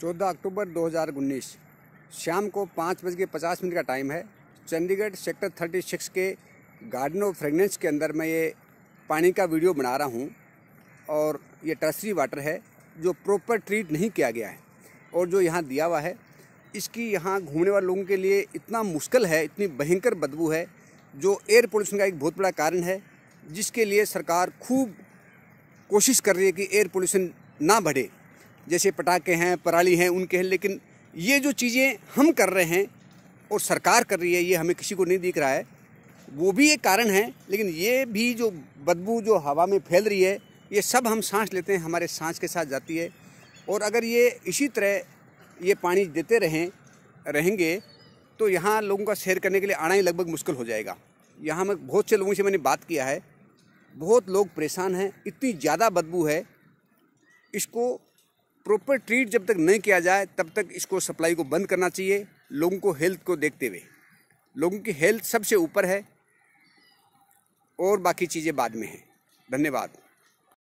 चौदह अक्टूबर दो हज़ार उन्नीस शाम को पाँच बज के पचास मिनट का टाइम है चंडीगढ़ सेक्टर थर्टी सिक्स के गार्डन ऑफ फ्रेगनेंस के अंदर मैं ये पानी का वीडियो बना रहा हूँ और ये टर्सरी वाटर है जो प्रॉपर ट्रीट नहीं किया गया है और जो यहाँ दिया हुआ है इसकी यहाँ घूमने वाले लोगों के लिए इतना मुश्किल है इतनी भयंकर बदबू है जो एयर पोल्यूशन का एक बहुत बड़ा कारण है जिसके लिए सरकार खूब कोशिश कर रही है कि एयर पोल्यूशन ना बढ़े जैसे पटाखे हैं पराली हैं उनके हैं लेकिन ये जो चीज़ें हम कर रहे हैं और सरकार कर रही है ये हमें किसी को नहीं दिख रहा है वो भी एक कारण है लेकिन ये भी जो बदबू जो हवा में फैल रही है ये सब हम सांस लेते हैं हमारे सांस के साथ जाती है और अगर ये इसी तरह ये पानी देते रहें रहेंगे तो यहाँ लोगों का सैर करने के लिए आना ही लगभग मुश्किल हो जाएगा यहाँ में बहुत से लोगों से मैंने बात किया है बहुत लोग परेशान हैं इतनी ज़्यादा बदबू है इसको प्रॉपर ट्रीट जब तक नहीं किया जाए तब तक इसको सप्लाई को बंद करना चाहिए लोगों को हेल्थ को देखते हुए लोगों की हेल्थ सबसे ऊपर है और बाकी चीज़ें बाद में हैं धन्यवाद